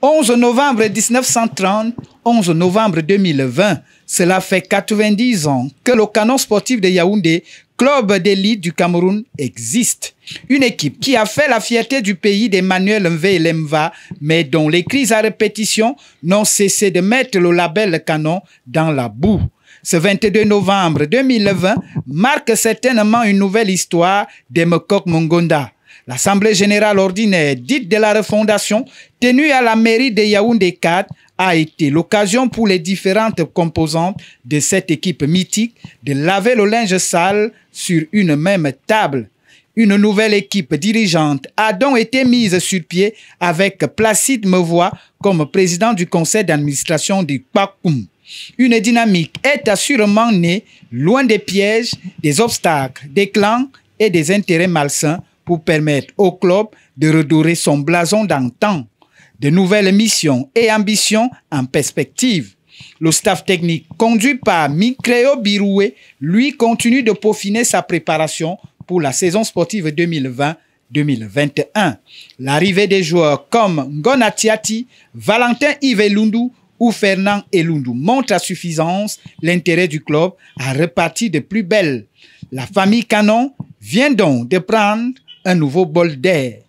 11 novembre 1930, 11 novembre 2020, cela fait 90 ans que le canon sportif de Yaoundé, club d'élite du Cameroun, existe. Une équipe qui a fait la fierté du pays d'Emmanuel Mve et Lemva, mais dont les crises à répétition n'ont cessé de mettre le label canon dans la boue. Ce 22 novembre 2020 marque certainement une nouvelle histoire Mokok Mongonda. L'Assemblée générale ordinaire dite de la refondation, tenue à la mairie de Yaoundé 4, a été l'occasion pour les différentes composantes de cette équipe mythique de laver le linge sale sur une même table. Une nouvelle équipe dirigeante a donc été mise sur pied avec Placide Mevois comme président du conseil d'administration du PACUM. Une dynamique est assurément née loin des pièges, des obstacles, des clans et des intérêts malsains pour permettre au club de redorer son blason d'antan, de nouvelles missions et ambitions en perspective. Le staff technique conduit par Mikreo Biroué, lui continue de peaufiner sa préparation pour la saison sportive 2020-2021. L'arrivée des joueurs comme Ngona Valentin Ivelundu ou Fernand Elundu montre à suffisance l'intérêt du club à repartir de plus belle. La famille Canon vient donc de prendre un nouveau bol d'air